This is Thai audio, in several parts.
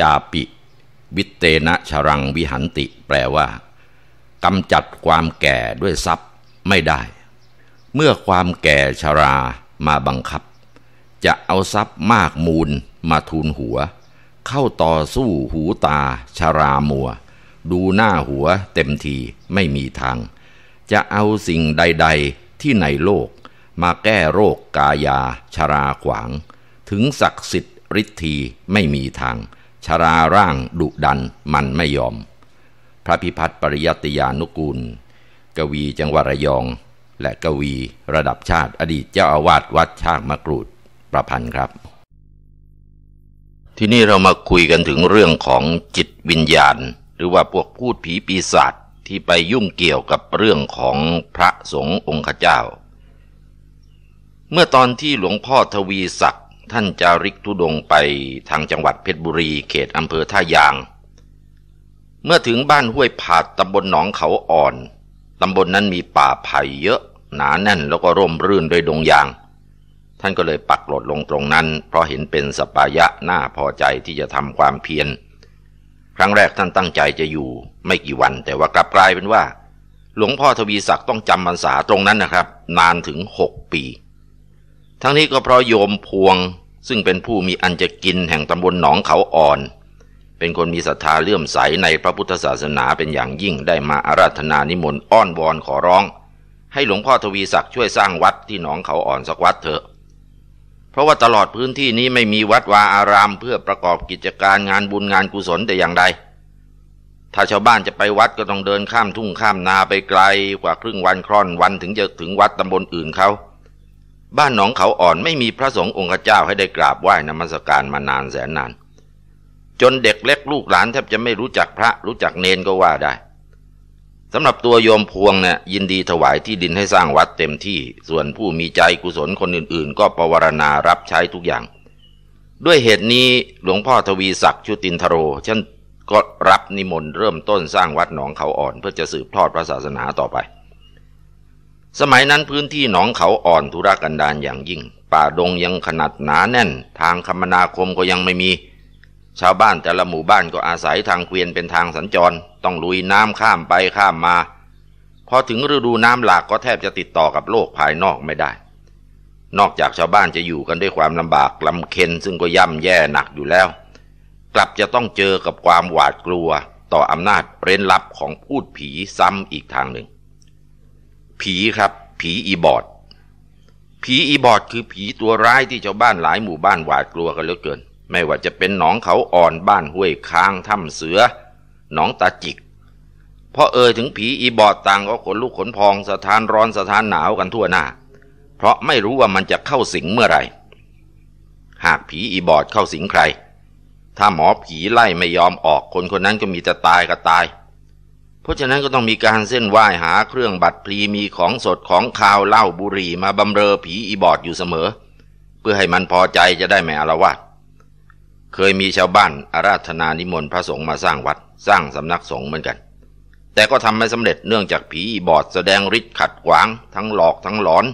จาปิวิเตนะชรังวิหันติแปลว่ากำจัดความแก่ด้วยทรัพย์ไม่ได้ เมื่อความแก่ชรามาบังคับ จะเอาทรัพย์มากมูลมาทูลหัว เข้าต่อสู้หูตาชรามัว ดูหน้าหัวเต็มทีไม่มีทาง จะเอาสิ่งใดๆ ที่ในโลก มาแก้โรคกายาชราขวาง ถึงศักดิ์สิทธิ์ฤทธีไม่มีทางชาราร่างดุดันมันไม่ยอม พระพิพัฒน์ปริยติยานุกูล กวีจังหวัดระยอง และกวีระดับชาติอดีตเจ้าอาวาสวัดชากมะกรูดประพันธ์ครับ ที่นี่เรามาคุยกันถึงเรื่องของจิตวิญญาณ หรือว่าพวกพูดผีปีศาจที่ไปยุ่งเกี่ยวกับเรื่องของพระสงฆ์องค์เจ้า เมื่อตอนที่หลวงพ่อทวีศักดท่านจาริกทุดงไปทางจังหวัดเพชรบุรีเขตอำเภอท่ายาง เมื่อถึงบ้านห้วยผาดตำบลหนองเขาอ่อนตำบลนนั้นมีป่าไผ่เยอะ หนาแน่นแล้วก็ร่มรื่นด้วยดงยาง ท่านก็เลยปักหลดลงตรงนั้น เพราะเห็นเป็นสปายะน่าพอใจที่จะทำความเพียร ครั้งแรกท่านตั้งใจจะอยู่ไม่กี่วันแต่ว่ากลับกลายเป็นว่า หลวงพ่อทวีศักดิ์ต้องจำพรรษาตรงนั้นนะครับ นานถึงหกปีทั้งนี้ก็เพราะโยมพวง ซึ่งเป็นผู้มีอันจะกินแห่งตำบลหนองเขาอ่อน เป็นคนมีศรัทธาเลื่อมใสในพระพุทธศาสนาเป็นอย่างยิ่งได้มาอาราธนานิมนต์อ้อนวอนขอร้อง ให้หลวงพ่อทวีศักดิ์ช่วยสร้างวัดที่หนองเขาอ่อนสักวัดเถอะ เพราะว่าตลอดพื้นที่นี้ไม่มีวัดวาอารามเพื่อประกอบกิจการงานบุญงานกุศลแต่อย่างใดถ้าชาวบ้านจะไปวัดก็ต้องเดินข้ามทุ่งข้ามนาไปไกลกว่าครึ่งวันคร่อนวันถึงจะถึงวัดตำบลอื่นเขาบ้านหนองเขาอ่อนไม่มีพระสงฆ์องค์เจ้าให้ได้กราบไหว้นมัสการมานานแสนนาน จนเด็กเล็กลูกหลานแทบจะไม่รู้จักพระรู้จักเนนก็ว่าได้สำหรับตัวโยมพวงเนะี่ยยินดีถวายที่ดินให้สร้างวัดเต็มที่ส่วนผู้มีใจกุศลคนอื่นๆ ก็ปวารณารับใช้ทุกอย่าง ด้วยเหตุนี้หลวงพ่อทวีศักดิ์ชุตินทโรฉันก็รับนิมนต์เริ่มต้นสร้างวัดหนองเขาอ่อน เพื่อจะสืบทอดพระศาสนาต่อไปสมัยนั้นพื้นที่หนองเขาอ่อน ธุรกันดารอย่างยิ่ง ป่าดงยังขนาดหนาแน่นทางคมนาคมก็ยังไม่มี ชาวบ้านแต่ละหมู่บ้านก็อาศัยทางเกวียนเป็นทางสัญจร ต้องลุยน้ำข้ามไปข้ามมา พอถึงฤดูน้ำหลากก็แทบจะติดต่อกับโลกภายนอกไม่ได้ นอกจากชาวบ้านจะอยู่กันด้วยความลำบากลำเค็นซึ่งก็ย่ำแย่หนักอยู่แล้ว กลับจะต้องเจอกับความหวาดกลัว ต่ออำนาจเร้นลับของพูดผีซ้ำอีกทางหนึ่งผีครับ ผีอีบอดผีอีบอดคือผีตัวร้ายที่ชาวบ้านหลายหมู่บ้านหวาดกลัวกันเหลือเกินไม่ว่าจะเป็นหนองเขาอ่อนบ้านห้วยค้างถ้ำเสือ หนองตาจิกพอเอ่ยถึงผีอีบอดต่างก็ขนลุกขนพองสถานร้อนสถานหนาวกันทั่วหน้า เพราะไม่รู้ว่ามันจะเข้าสิงเมื่อไหร่ หากผีอีบอดเข้าสิงใคร ถ้าหมอผีไล่ไม่ยอมออก คนคนนั้นก็มีจะตายก็ตายเพราะฉะนั้นก็ต้องมีการเส้นไหว้หาเครื่องบัตรพลีมีของ สด ของขาวเหล้าบุหรี่ มา บำเรอผีอีบอดอยู่เสมอ เพื่อให้มันพอใจจะได้ไม่อารวาสเคยมีชาวบ้านอาราธนานิมนต์พระสงฆ์มาสร้างวัด สร้างสำนักสงฆ์เหมือนกัน แต่ก็ทำไม่สำเร็จเนื่องจากผีอีบอดแสดงฤทธิ์ขัดขวาง ทั้งหลอกทั้งหลอน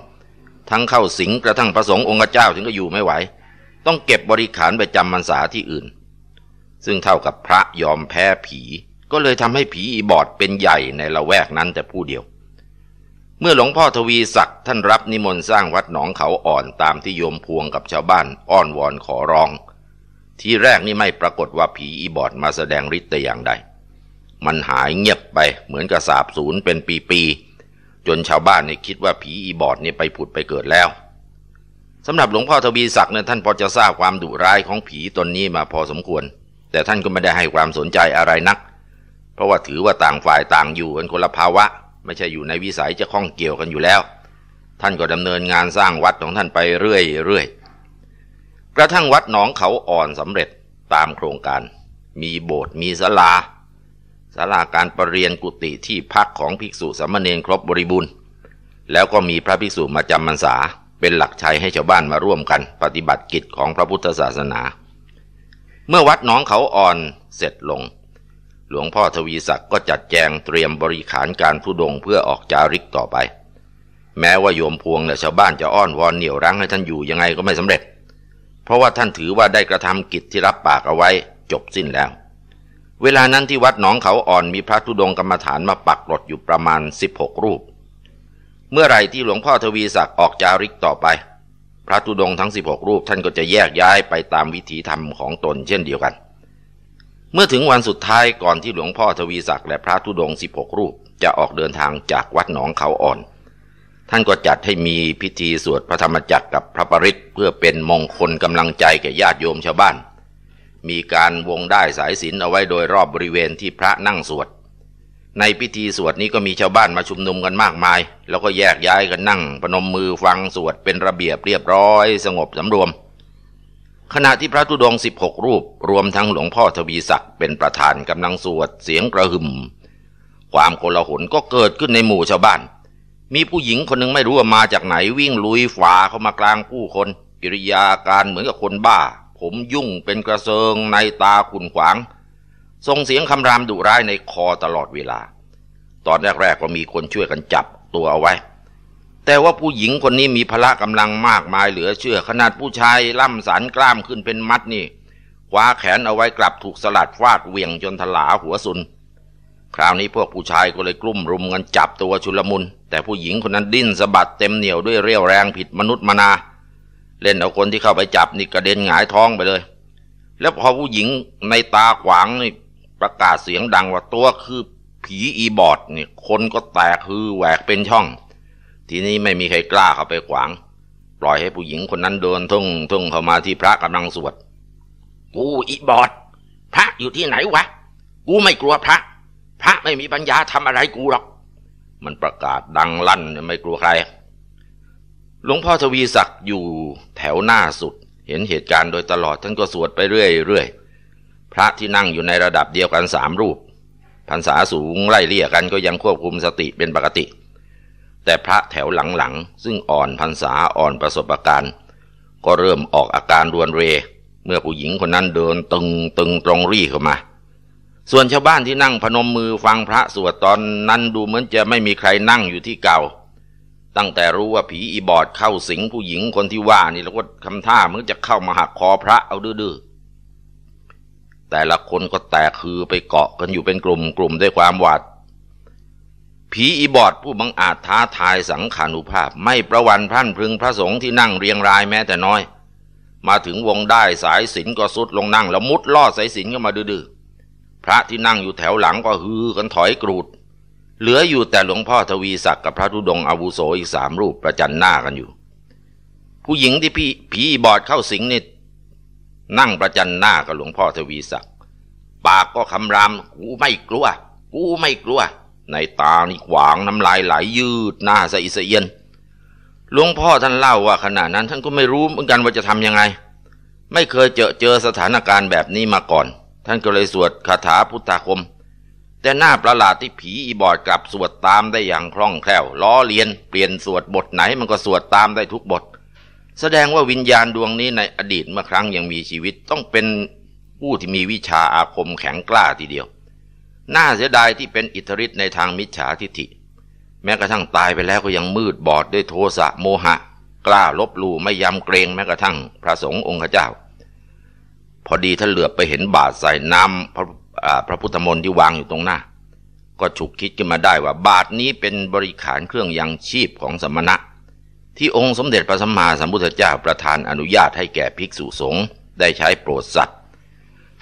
ทั้งเข้าสิงกระทั่งพระสงฆ์องค์เจ้าถึงก็อยู่ไม่ไหว ต้องเก็บบริขารไปจำมันสาที่อื่น ซึ่งเท่ากับพระยอมแพ้ผีก็เลยทำให้ผีอีบอดเป็นใหญ่ในละแวกนั้นแต่ผู้เดียว เมื่อหลวงพ่อทวีศักดิ์ท่านรับนิมนต์สร้างวัดหนองเขาอ่อนตามที่โยมพวงกับชาวบ้านอ้อนวอนขอร้อง ที่แรกนี่ไม่ปรากฏว่าผีอีบอดมาแสดงฤทธิ์แต่อย่างใด มันหายเงียบไปเหมือนกระสาบสูญเป็นปีๆ จนชาวบ้านนี่คิดว่าผีอีบอดนี่ไปผุดไปเกิดแล้วสำหรับหลวงพ่อทวีศักดิ์เนี่ยท่านพอจะทราบความดุร้ายของผีตนนี้มาพอสมควร แต่ท่านก็ไม่ได้ให้ความสนใจอะไรนักราะว่าถือว่าต่างฝ่ายต่างอยู่กันคนละภาวะ ไม่ใช่อยู่ในวิสัยจะข้องเกี่ยวกันอยู่แล้ว ท่านก็ดำเนินงานสร้างวัดของท่านไปเรื่อยๆกระทั่งวัดหนองเขาอ่อนสำเร็จตามโครงการมีโบสถ์มีศาลาศาลาการประเรียนกุฏิที่พักของภิกษุสามเณรครบบริบูรณ์แล้วก็มีพระภิกษุมาจำมรรษา เป็นหลักชัยให้ชาวบ้านมาร่วมกัน ปฏิบัติกิจของพระพุทธศาสนา เมื่อวัดหนองเขาอ่อนเสร็จลงหลวงพ่อทวีศักดิ์ก็จัดแจงเตรียมบริขารการทุดงเพื่อออกจาริกต่อไป แม้ว่าโยมพวงและชาวบ้านจะอ้อนวอนเหนี่ยวรั้งให้ท่านอยู่ยังไงก็ไม่สำเร็จ เพราะว่าท่านถือว่าได้กระทำกิจที่รับปากเอาไว้จบสิ้นแล้ว เวลานั้นที่วัดหนองเขาอ่อนมีพระทุดงกรรมฐานมาปักรลดอยู่ประมาณ 16 รูป เมื่อไรที่หลวงพ่อทวีศักดิ์ออกจาริกต่อไป พระทุดงทั้ง16 รูป ท่านก็จะแยกย้ายไปตามวิถีธรรมของตนเช่นเดียวกันเมื่อถึงวันสุดท้ายก่อนที่หลวงพ่อทวีศักดิ์และพระธุดงหกรูป จะออกเดินทางจากวัดหนองเขาอ่อน ท่านก็จัดให้มีพิธีสวดพระธรรมจักรกับพระปริศเพื่อเป็นมงคลกำลังใจแก่ญาติโยมชาวบ้าน มีการวงได้สายศีลเอาไว้โดยรอบบริเวณที่พระนั่งสวดในพิธีสวดนี้ก็มีชาวบ้านมาชุมนุมกันมากมาย แล้วก็แยกย้ายกันนั่งประนมมือฟังสวดเป็นระเบียบเรียบร้อย สงบสำรวมขณะที่พระธุดงสิบหกรูป รวมทั้งหลวงพ่อทวีศักดิ์เป็นประธานกำลังสวดเสียงกระหึ่ม ความโกลาหลก็เกิดขึ้นในหมู่ชาวบ้าน มีผู้หญิงคนหนึ่งไม่รู้ว่ามาจากไหนวิ่งลุยฝ่าเข้ามากลางผู้คนกิริยาการเหมือนกับคนบ้า ผมยุ่งเป็นกระเซิงในตาขุนขวางส่งเสียงคำรามดุร้ายในคอตลอดเวลา ตอนแรกๆก็มีคนช่วยกันจับตัวเอาไว้แต่ว่าผู้หญิงคนนี้มีพละกำลังมากมายเหลือเชื่อขนาดผู้ชายล่ำสารกล้ามขึ้นเป็นมัดนี่คว้าแขนเอาไว้กลับถูกสลัดฟาดเวียงจนถลาหัวสุนคราวนี้พวกผู้ชายก็เลยกลุ่มรุมกันจับตัวชุลมุน แต่ผู้หญิงคนนั้นดิ้นสะบัดเต็มเหนียวด้วยเรี่ยวแรงผิดมนุษย์มนา เล่นเอาคนที่เข้าไปจับนี่กระเด็นหงายท้องไปเลย แล้วพอผู้หญิงในตาขวางนี่ประกาศเสียงดังว่าตัวคือผีอีบอดนี่ คนก็แตกฮือแหวกเป็นช่องทีนี้ไม่มีใครกล้าเข้าไปขวาง ปล่อยให้ผู้หญิงคนนั้นเดินทุ่งทุ่งเข้ามาที่พระกำลังสวด กูอีบอด พระอยู่ที่ไหนวะ กูไม่กลัวพระ พระไม่มีปัญญาทำอะไรกูหรอก มันประกาศดังลั่นไม่กลัวใคร หลวงพ่อทวีศักดิ์อยู่แถวหน้าสุด เห็นเหตุการณ์โดยตลอดท่านก็สวดไปเรื่อยๆพระที่นั่งอยู่ในระดับเดียวกันสามรูปพรรษาสูงไล่เลี่ยกันก็ยังควบคุมสติเป็นปกติเแต่พระแถวหลังๆซึ่งอ่อนพรรษาอ่อนประสบการณ์ ก็เริ่มออกอาการรวนเร เมื่อผู้หญิงคนนั้นเดินตึงตึงตรงรี่เข้ามา ส่วนชาวบ้านที่นั่งพนมมือฟังพระสวดตอนนั้นดูเหมือนจะไม่มีใครนั่งอยู่ที่เก่า ตั้งแต่รู้ว่าผีอีบอดเข้าสิงผู้หญิงคนที่ว่านี่แล้วก็คำท่ามันจะเข้ามาหักคอพระเอาดื้อแต่ละคนก็แตกคือไปเกาะกันอยู่เป็นกลุ่มกลุ่มด้วยความหวาดผีอีบอดผู้บังอาจท้าทายสังขานุภาพ ไม่ประวันพันพึงพระสงฆ์ที่นั่งเรียงรายแม้แต่น้อย มาถึงวงได้สายศิลก็สุดลงนั่งแล้วมุดลอดสายศิลก็มาดื้อพระที่นั่งอยู่แถวหลังก็ฮือกันถอยกรูด เหลืออยู่แต่หลวงพ่อทวีศักดิ์กับพระธุดงอาวุโสอีกสามรูปประจันหน้ากันอยู่ ผู้หญิงที่พี่ผีบอดเข้าสิงนี่นั่งประจันหน้ากับหลวงพ่อทวีศักดิ์ปากก็คำรามกูไม่กลัวกูไม่กลัวในตานี่ขวางน้ำลายไหลยยืด หน้าสะอิสะเอียน หลวงพ่อท่านเล่าว่าขณะนั้น ท่านก็ไม่รู้เหมือนกันว่าจะทำยังไง ไม่เคยเจอเจอสถานการณ์แบบนี้มาก่อน ท่านก็เลยสวดคาถาพุทธาคม แต่หน้าประหลาดที่ผีอีบอดกลับสวดตามได้อย่างคล่องแคล่ว ล้อเลียน เปลี่ยนสวดบทไหนมันก็สวดตามได้ทุกบท แสดงว่าวิญญาณดวงนี้ในอดีตเมื่อครั้งยังมีชีวิตต้องเป็นผู้ที่มีวิชาอาคมแข็งกล้าทีเดียวน่าเสียดายที่เป็นอิทธิฤทธิ์ในทางมิจฉาทิฐิ แม้กระทั่งตายไปแล้วก็ยังมืดบอดด้วยโทสะโมหะ กล้าลบลู่ไม่ยำเกรงแม้กระทั่งพระสงฆ์องค์เจ้า พอดีท่านเหลือบไปเห็นบาทใส่น้ำพระพระพุทธมนต์ที่วางอยู่ตรงหน้า ก็ฉุกคิดขึ้นมาได้ว่าบาทนี้เป็นบริขารเครื่องยังชีพของสมณะ ที่องค์สมเด็จพระสัมมาสัมพุทธเจ้าประทานอนุญาตให้แก่ภิกษุสงฆ์ได้ใช้โปรดสัตว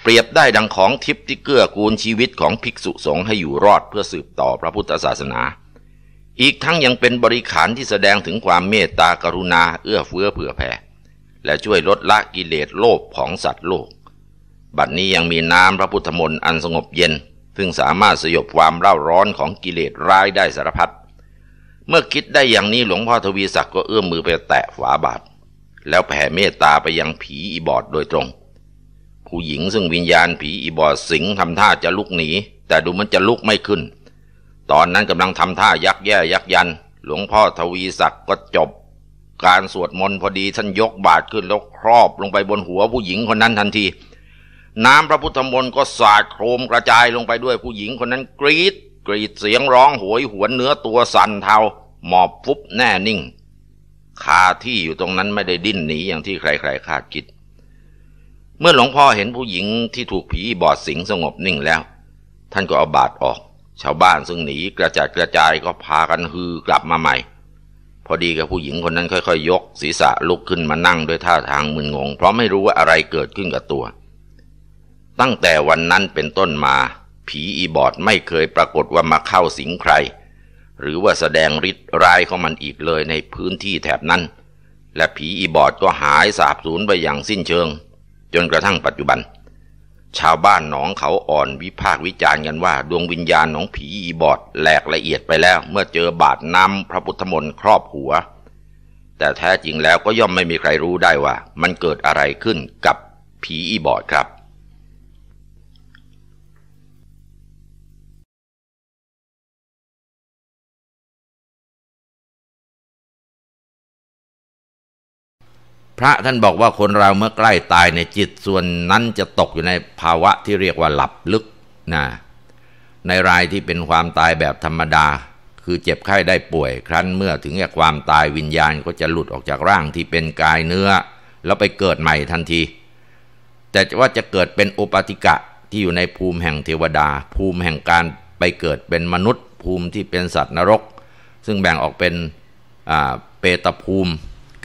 เปรียบได้ดังของทิพย์ที่เกื้อกูลชีวิตของภิกษุสงฆ์ให้อยู่รอดเพื่อสืบต่อพระพุทธศาสนา อีกทั้งยังเป็นบริขารที่แสดงถึงความเมตตากรุณาเอื้อเฟื้อเผื่อแผ่และช่วยลดละกิเลสโลภของสัตว์โลก บัดนี้ยังมีน้ำพระพุทธมนต์อันสงบเย็นซึ่งสามารถสยบความเร่าร้อนของกิเลสร้ายได้สารพัด เมื่อคิดได้อย่างนี้หลวงพ่อทวีศักดิ์ก็เอื้อมมือไปแตะฝาบาทแล้วแผ่เมตตาไปยังผีอีบอดโดยตรงผู้หญิงซึ่งวิญญาณผีอีบอดสิงทำท่าจะลุกหนี แต่ดูมันจะลุกไม่ขึ้น ตอนนั้นกำลังทำท่ายักแย่ยักยัน หลวงพ่อทวีศักดิ์ก็จบ การสวดมนต์พอดีท่านยกบาทขึ้นแล้วครอบ ลงไปบนหัวผู้หญิงคนนั้นทันที น้ำพระพุทธมนต์ก็สาดโครมกระจายลงไปด้วยผู้หญิงคนนั้นกรีดกรีดเสียงร้องโหยหวนเนื้อตัวสั่นเทาหมอบฟุบแน่นิ่งคาที่อยู่ตรงนั้นไม่ได้ดิ้นหนีอย่างที่ใครๆคาดคิดเมื่อหลวงพ่อเห็นผู้หญิงที่ถูกผีบอดสิงสงบนิ่งแล้ว ท่านก็เอาบาดออก ชาวบ้านซึ่งหนีกระจัดกระจายก็พากันฮือกลับมาใหม่ พอดีกับผู้หญิงคนนั้นค่อยๆยยกศีรษะลุกขึ้นมานั่งด้วยท่าทางมึนงง เพราะไม่รู้ว่าอะไรเกิดขึ้นกับตัว ตั้งแต่วันนั้นเป็นต้นมา ผีอีบอดไม่เคยปรากฏว่ามาเข้าสิงใคร หรือว่าแสดงฤทธิ์ร้ายของมันอีกเลยในพื้นที่แถบนั้น และผีอีบอดก็หายสาบสูญไปอย่างสิ้นเชิงจนกระทั่งปัจจุบัน ชาวบ้านหนองเขาอ่อนวิพากวิจารณ์กันว่า ดวงวิญญาณของผีอีบอดแหลกละเอียดไปแล้วเมื่อเจอบาดน้ำพระพุทธมนต์ครอบหัว แต่แท้จริงแล้วก็ย่อมไม่มีใครรู้ได้ว่ามันเกิดอะไรขึ้นกับผีอีบอดครับพระท่านบอกว่าคนเราเมื่อใกล้ตายในจิตส่วนนั้นจะตกอยู่ในภาวะที่เรียกว่าหลับลึกนะในรายที่เป็นความตายแบบธรรมดาคือเจ็บไข้ได้ป่วย ครั้นเมื่อถึงแก่ความตายวิญญาณก็จะหลุดออกจากร่างที่เป็นกายเนื้อ แล้วไปเกิดใหม่ทันที แต่ว่าจะเกิดเป็นอุปติกะที่อยู่ในภูมิแห่งเทวดา ภูมิแห่งการไปเกิดเป็นมนุษย์ ภูมิที่เป็นสัตว์นรก ซึ่งแบ่งออกเป็นเปตภูมิ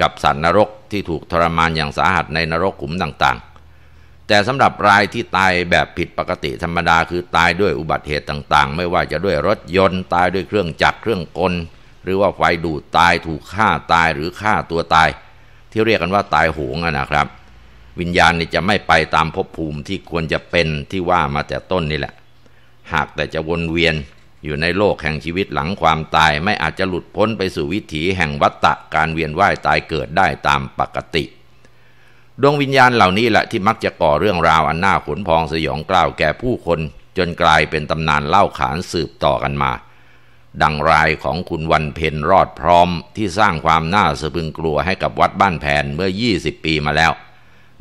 กับสัตว์นรกที่ถูกทรมานอย่างสาหัสในนรกขุมต่าง ๆ แต่สำหรับรายที่ตายแบบผิดปกติธรรมดา คือตายด้วยอุบัติเหตุต่างๆ ไม่ว่าจะด้วยรถยนต์ตายด้วยเครื่องจักรเครื่องกล หรือว่าไฟดูดตายถูกฆ่าตายหรือฆ่าตัวตาย ที่เรียกกันว่าตายโหงนะครับ วิญญาณนี่จะไม่ไปตามภพภูมิที่ควรจะเป็นที่ว่ามาแต่ต้นนี่แหละ หากแต่จะวนเวียนอยู่ในโลกแห่งชีวิตหลังความตายไม่อาจจะหลุดพ้นไปสู่วิถีแห่งวัฏฏะการเวียนว่ายตายเกิดได้ตามปกติ ดวงวิญญาณเหล่านี้แหละที่มักจะก่อเรื่องราวอันน่าขนพองสยองกล่าวแก่ผู้คนจนกลายเป็นตำนานเล่าขานสืบต่อกันมา ดังรายของคุณวันเพ็ญรอดพร้อมที่สร้างความน่าสะพึงกลัวให้กับวัดบ้านแผนเมื่อ20ปีมาแล้ว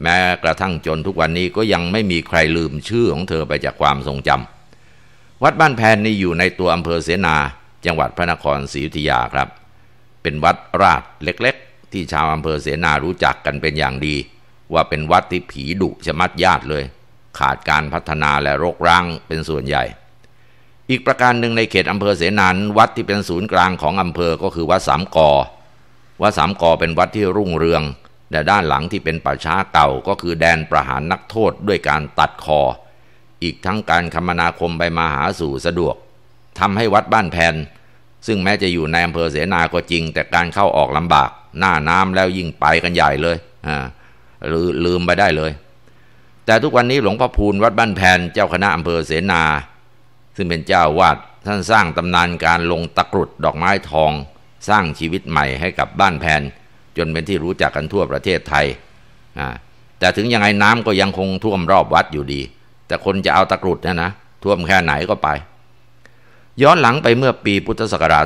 แม้กระทั่งจนทุกวันนี้ก็ยังไม่มีใครลืมชื่อของ เธอไปจากความทรงจำวัดบ้านแพนนี่อยู่ในตัวอำเภอเสนาจังหวัดพระนครศรีอยุธยาครับ เป็นวัดราดเล็กๆ ที่ชาวอำเภอเสนารู้จักกันเป็นอย่างดี ว่าเป็นวัดที่ผีดุชะมัดญาติเลย ขาดการพัฒนาและรกร้างเป็นส่วนใหญ่ อีกประการหนึ่งในเขตอำเภอเสนานวัดที่เป็นศูนย์กลางของอำเภอก็คือวัดสามกอวัดสามกอเป็นวัดที่รุ่งเรือง แต่ด้านหลังที่เป็นป่าช้าเก่าก็คือแดนประหารนักโทษด้วยการตัดคออีกทั้งการคมนาคมไปมาหาสู่สะดวกทำให้วัดบ้านแผนซึ่งแม้จะอยู่ในอำเภอเสนาก็จริง แต่การเข้าออกลำบากหน้าน้ำแล้วยิ่งไปกันใหญ่เลยอ่าลืลืมไปได้เลย แต่ทุกวันนี้หลวงพ่อพูนวัดบ้านแผนเจ้าคณะอำเภอเสนา ซึ่งเป็นเจ้าวาดท่านสร้างตำนานการลงตะกรุดดอกไม้ทอง สร้างชีวิตใหม่ให้กับบ้านแผนจนเป็นที่รู้จักกันทั่วประเทศไทยแต่ถึงยังไงน้ำก็ยังคงท่วมรอบวัดอยู่ดีแต่คนจะเอาตะกรุดเนี่ยนะ ท่วมแค่ไหนก็ไป ย้อนหลังไปเมื่อปีพุทธศักราช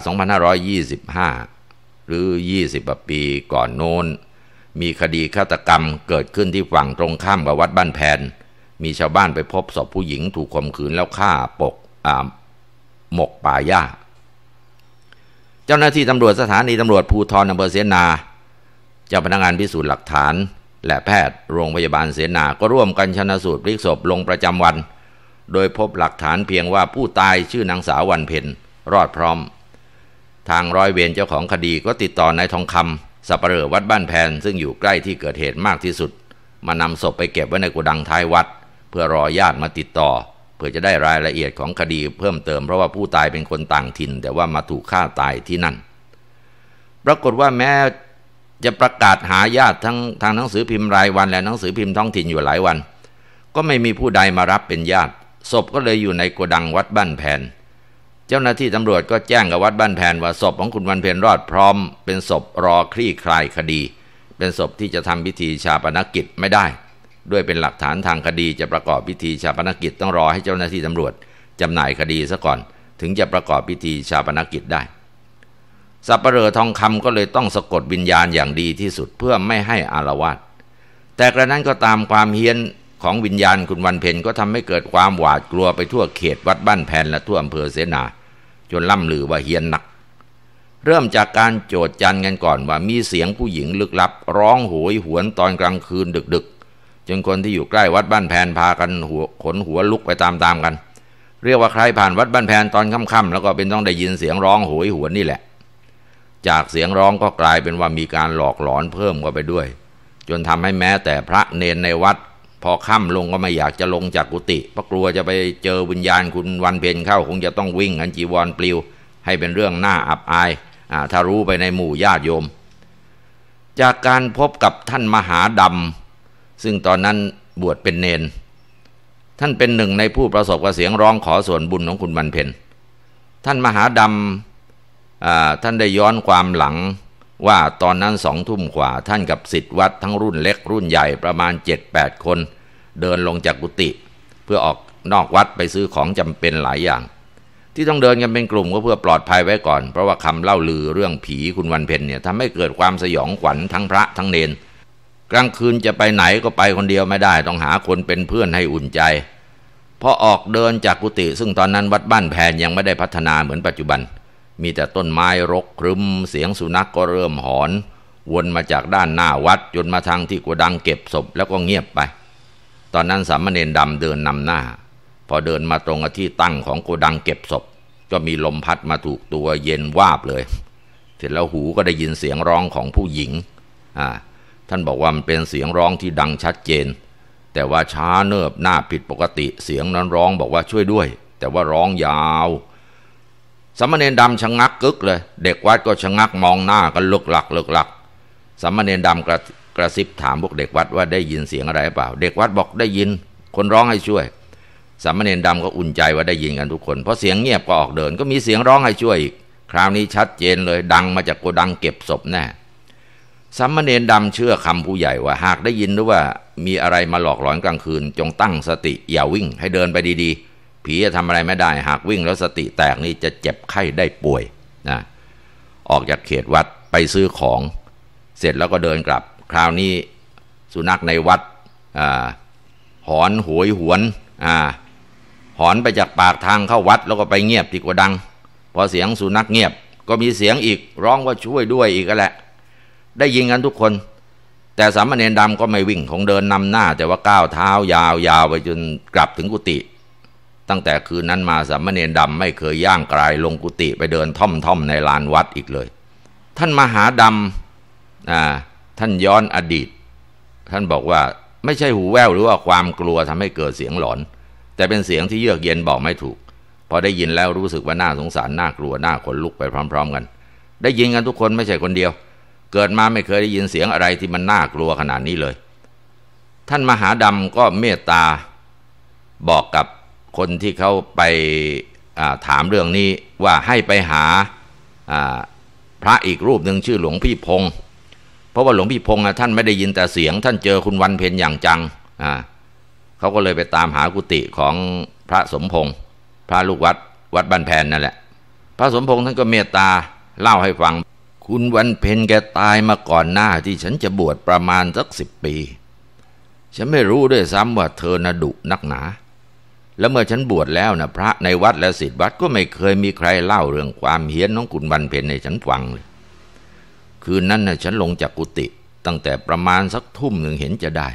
2525 หรือ 20 ปีก่อนโน้น มีคดีฆาตกรรมเกิดขึ้นที่ฝั่งตรงข้ามกับวัดบ้านแผน มีชาวบ้านไปพบศพผู้หญิงถูกข่มขืนแล้วฆ่าปกหมกป่าหญ้าเจ้าหน้าที่ตำรวจสถานีตำรวจภูทรอำเภอเสนา เจ้าพนักงานพิสูจน์หลักฐานและแพทย์โรงพยาบาลเสนา ก็ร่วมกันชนะสูตรพลิกศพ ลงประจำวัน โดยพบหลักฐานเพียงว่าผู้ตายชื่อนางสาววันเพ็ญรอดพร้อม ทางร้อยเวรเจ้าของคดีก็ติดต่อนายทองคำสับเปลือวัดบ้านแผนซึ่งอยู่ใกล้ที่เกิดเหตุมากที่สุด มานำศพไปเก็บไว้ในกุดังท้ายวัด เพื่อรอญาติมาติดต่อ เพื่อจะได้รายละเอียดของคดีเพิ่มเติมเพราะว่าผู้ตายเป็นคนต่างถิ่นแต่ว่ามาถูกฆ่าตายที่นั่น ปรากฏว่าแม้จะประกาศหาญาติทั้งทางหนังสือพิมพ์รายวันและหนังสือพิมพ์ท้องถิ่นอยู่หลายวัน ก็ไม่มีผู้ใดมารับเป็นญาติ ศพก็เลยอยู่ในโกดังวัดบ้านแผน เจ้าหน้าที่ตำรวจก็แจ้งกับวัดบ้านแผนว่าศพของคุณวันเพ็ญรอดพร้อมเป็นศพรอคลี่คลายคดี เป็นศพที่จะทำพิธีชาปนกิจไม่ได้ ด้วยเป็นหลักฐานทางคดีจะประกอบพิธีชาปนกิจต้องรอให้เจ้าหน้าที่ตำรวจจำหน่ายคดีซะก่อน ถึงจะประกอบพิธีชาปนกิจได้สัปเหร่อทองคำก็เลยต้องสะกดวิญญาณอย่างดีที่สุดเพื่อไม่ให้อารวาสแต่กระนั้นก็ตามความเฮี้ยนของวิญญาณคุณวันเพ็ญก็ทำให้เกิดความหวาดกลัวไปทั่วเขตวัดบ้านแพนและทั่วอำเภอเสนา จนล่ำลือว่าเฮี้ยนหนัก เริ่มจากการโจดจันกันก่อนว่ามีเสียงผู้หญิงลึกลับร้องโหยหวนตอนกลางคืนดึกๆ จนคนที่อยู่ใกล้วัดบ้านแพนพากันหัวขนหัวลุกไปตามๆกัน เรียกว่าใครผ่านวัดบ้านแพนตอนค่ำๆแล้วก็เป็นต้องได้ยินเสียงร้องโหยหวนนี่แหละจากเสียงร้องก็กลายเป็นว่ามีการหลอกหลอนเพิ่มเข้าไปด้วย จนทำให้แม้แต่พระเนนในวัด พอค่ำลงก็ไม่อยากจะลงจากกุฏิเพราะกลัวจะไปเจอวิญญาณคุณวันเพ็ญเข้าคงจะต้องวิ่งอันจีวรปลิว ให้เป็นเรื่องน่าอับอายอถ้ารู้ไปในหมู่ญาติโยม จากการพบกับท่านมหาดำซึ่งตอนนั้นบวชเป็นเนน ท่านเป็นหนึ่งในผู้ประสบกับเสียงร้องขอส่วนบุญของคุณวันเพ็ญท่านมหาดำท่านได้ย้อนความหลังว่าตอนนั้นสองทุ่มกว่า ท่านกับสิทธิวัดทั้งรุ่นเล็กรุ่นใหญ่ประมาณเจ็ดแปดคน เดินลงจากกุฏิเพื่อออกนอกวัดไปซื้อของจำเป็นหลายอย่าง ที่ต้องเดินกันเป็นกลุ่มก็เพื่อปลอดภัยไว้ก่อน เพราะว่าคำเล่าลือเรื่องผีคุณวันเพ็ญเนี่ยทำให้เกิดความสยองขวัญทั้งพระทั้งเนนกลางคืนจะไปไหนก็ไปคนเดียวไม่ได้ต้องหาคนเป็นเพื่อนให้อุ่นใจพอออกเดินจากกุฏิซึ่งตอนนั้นวัดบ้านแพนยังไม่ได้พัฒนาเหมือนปัจจุบันมีแต่ต้นไม้รกครึมเสียงสุนัขกก็เริ่มหอน วนมาจากด้านหน้าวัด จนมาทางที่กวดังเก็บศพแล้วก็เงียบไป ตอนนั้นสามเณรดำเดินนำหน้า พอเดินมาตรงที่ตั้งของโกดังเก็บศพ ก็มีลมพัดมาถูกตัวเย็นวาบเลย เสร็จแล้วหูก็ได้ยินเสียงร้องของผู้หญิงอ่าท่านบอกว่ามันเป็นเสียงร้องที่ดังชัดเจน แต่ว่าช้าเนิบหน้าผิดปกติเสียงนั้นร้องบอกว่าช่วยด้วย แต่ว่าร้องยาวสมณเณรดำชะงงักกึกเลย เด็กวัดก็ชะงงักมองหน้ากันลิกหลักลิกหลัก สมณเณรดำกระกระซิบถามพวกเด็กวัดว่าได้ยินเสียงอะไรเปล่า เด็กวัดบอกได้ยินคนร้องให้ช่วยสามเณรดำก็อุ่นใจว่าได้ยินกันทุกคนเพราะเสียงเงียบก็ออกเดินก็มีเสียงร้องให้ช่วยอีกคราวนี้ชัดเจนเลยดังมาจากโกดังเก็บศพแน่สามเณรดำเชื่อคำผู้ใหญ่ว่าหากได้ยินหรือว่ามีอะไรมาหลอกหลอนกลางคืน จงตั้งสติอย่าวิ่งให้เดินไปดีๆผีจะทำอะไรไม่ได้หากวิ่งแล้วสติแตกนี่จะเจ็บไข้ได้ป่วยนะ ออกจากเขตวัดไปซื้อของเสร็จแล้วก็เดินกลับ คราวนี้สุนัขในวัดอหอนหวยหวนอหอนไปจากปากทางเข้าวัดแล้วก็ไปเงียบดีกว่าดังพอเสียงสุนัขเงียบก็มีเสียงอีกร้องว่าช่วยด้วยอีกก็แหละ ได้ยินกันทุกคน แต่สามเณรดำก็ไม่วิ่งของเดินนำหน้า แต่ว่าก้าวเท้ายาวยาวไปจนกลับถึงกุฏิตั้งแต่คืนนั้นมาสามเณรดำไม่เคยย่างกลายลงกุฏิไปเดินท่อมๆ ในลานวัดอีกเลย ท่านมหาดำท่านย้อนอดีต ท่านบอกว่าไม่ใช่หูแว่วหรือว่าความกลัวทำให้เกิดเสียงหลอน แต่เป็นเสียงที่เยือกเย็นบอกไม่ถูกพอได้ยินแล้วรู้สึกว่าน่าสงสารน่ากลัวน่าขนลุกไปพร้อมๆ กัน ได้ยินกันทุกคนไม่ใช่คนเดียว เกิดมาไม่เคยได้ยินเสียงอะไรที่มันน่ากลัวขนาดนี้เลย ท่านมหาดำก็เมตตาบอกกับคนที่เขาไปถามเรื่องนี้ว่าให้ไปหาพระอีกรูปหนึ่งชื่อหลวงพี่พงศ์เพราะว่าหลวงพี่พงศ์ท่านไม่ได้ยินแต่เสียง ท่านเจอคุณวันเพ็ญอย่างจัง เขาก็เลยไปตามหากุฏิของพระสมพงศ์พระลูกวัดวัดบ้านแพนนั่นแหละ พระสมพงศ์ท่านก็เมตตาเล่าให้ฟังคุณวันเพ็ญแกตายมาก่อนหน้าที่ฉันจะบวชประมาณสักสิบปี ฉันไม่รู้ด้วยซ้ำว่าเธอนาดุนักหนาแล้วเมื่อฉันบวชแล้วนะพระในวัดและศิษย์วัด ก็ไม่เคยมีใครเล่าเรื่องความเฮี้ยนน้องคุณบันเพ็ญในฉันฟังเลย คืนนั้นนะฉันลงจากกุฏิตั้งแต่ประมาณสักทุ่มหนึ่งเห็นจะได้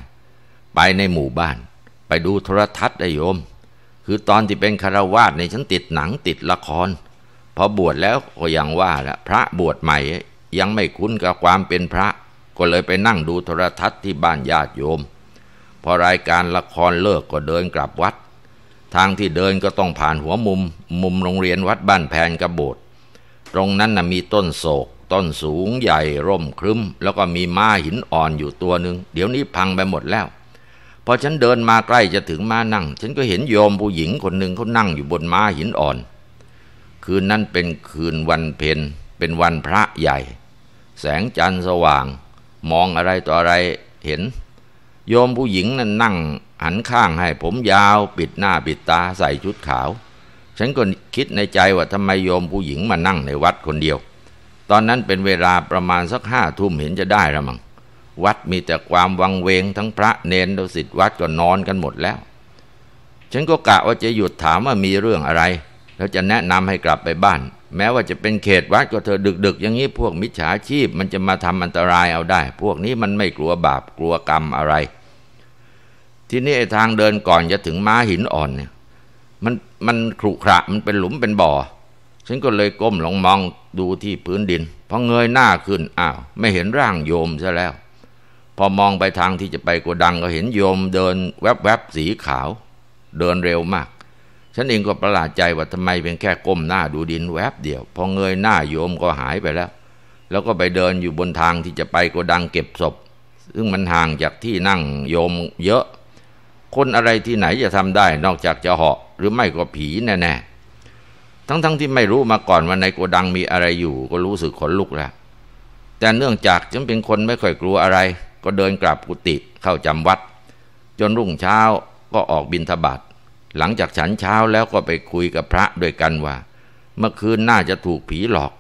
ไปในหมู่บ้าน ไปดูโทรทัศน์ไอโยม คือตอนที่เป็นคารวาสในฉันติดหนังติดละครพอบวชแล้วก็ยังว่าละพระบวชใหม่ยังไม่คุ้นกับความเป็นพระ ก็เลยไปนั่งดูโทรทัศน์ที่บ้านญาติโยมพอรายการละครเลิกก็เดินกลับวัดทางที่เดินก็ต้องผ่านหัวมุม มุมโรงเรียนวัดบ้านแพนกระโบด ตรงนั้นนะมีต้นโศก ต้นสูงใหญ่ ร่มครึ้มแล้วก็มีม้าหินอ่อนอยู่ตัวหนึ่ง เดี๋ยวนี้พังไปหมดแล้ว พอฉันเดินมาใกล้จะถึงม้านั่ง ฉันก็เห็นโยมผู้หญิงคนหนึ่งเขานั่งอยู่บนม้าหิน อ่อน คืนนั้นเป็นคืนวันเพ็ญเป็นวันพระใหญ่ แสงจันทร์สว่าง มองอะไรต่ออะไรเห็น โยมผู้หญิงนั่นนั่งหันข้างให้ผมยาว ปิดหน้า ปิดตาใส่ชุดขาว ฉันก็คิดในใจว่าทำไมโยมผู้หญิงมานั่งในวัดคนเดียว ตอนนั้นเป็นเวลาประมาณสักห้าทุ่มเห็นจะได้ละมัง้งวัดมีแต่ความวังเวงทั้งพระเนนดุสิ์วัดก็นอนกันหมดแล้ว ฉันก็กะว่าจะหยุดถามว่ามีเรื่องอะไร แล้วจะแนะนำให้กลับไปบ้าน แม้ว่าจะเป็นเขตวัดก็เธอดึก ๆ อย่างนี้พวกมิจฉาชีพมันจะมาทำอันตรายเอาได้ พวกนี้มันไม่กลัวบาปกลัวกรรมอะไรทีนี้ไอ้ทางเดินก่อนจะถึงม้าหินอ่อนเนี่ย มัน มันขรุขระ มันเป็นหลุมเป็นบ่อ ฉันก็เลยก้มลงมองดูที่พื้นดิน พอเงยหน้าขึ้น อ้าว ไม่เห็นร่างโยมซะแล้ว พอมองไปทางที่จะไปโกดังก็เห็นโยม เดินแวบๆวบสีขาว เดินเร็วมาก ฉันเองก็ประหลาดใจว่าทำไมเพียงแค่ก้มหน้าดูดินแวบเดียว พอเงยหน้าโยมก็หายไปแล้ว แล้วก็ไปเดินอยู่บนทางที่จะไปโกดังเก็บศพ ซึ่งมันห่างจากที่นั่งโยมเยอะคนอะไรที่ไหนจะทำได้นอกจากจะเหาะหรือไม่ก็ผีแน่ ๆ ทั้งๆทที่ไม่รู้มาก่อนว่าในโกดังมีอะไรอยู่ ก็รู้สึกขนลุกแล้วแต่เนื่องจากฉันเป็นคนไม่ค่อยกลัวอะไร ก็เดินกลับกุฏิเข้าจำวัด จนรุ่งเช้าก็ออกบินทบาทหลังจากฉันเช้าแล้วก็ไปคุยกับพระด้วยกันว่า เมื่อคืนน่าจะถูกผีหลอก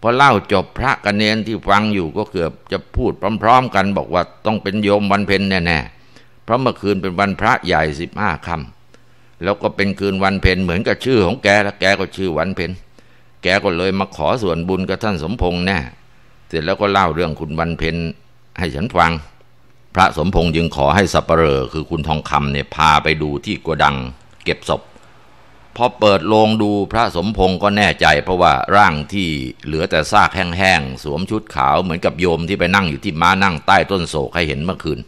พอเล่าจบพระกันเนนที่ฟังอยู่ก็เกือบจะพูดพร้อม ๆ กันบอกว่าต้องเป็นโยมวันเพ็ญแน่ๆเพราะเมื่อคืนเป็นวันพระใหญ่สิบห้าคำแล้วก็เป็นคืนวันเพ็ญเหมือนกับชื่อของแกแล้วแกก็ชื่อวันเพ็ญแกก็เลยมาขอส่วนบุญกับท่านสมพงษ์แน่เสร็จแล้วก็เล่าเรื่องคุณวันเพ็ญให้ฉันฟัง พระสมพงษ์ยึงขอให้สับเปลอคือคุณทองคำเนี่ยพาไปดูที่กวดังเก็บศพ พอเปิดโลงดูพระสมพงศ์ก็แน่ใจ เพราะว่าร่างที่เหลือแต่ซากแห้งๆสวมชุดขาวเหมือนกับโยมที่ไปนั่งอยู่ที่ม้านั่งใต้ต้นโศกให้เห็นเมื่อคืน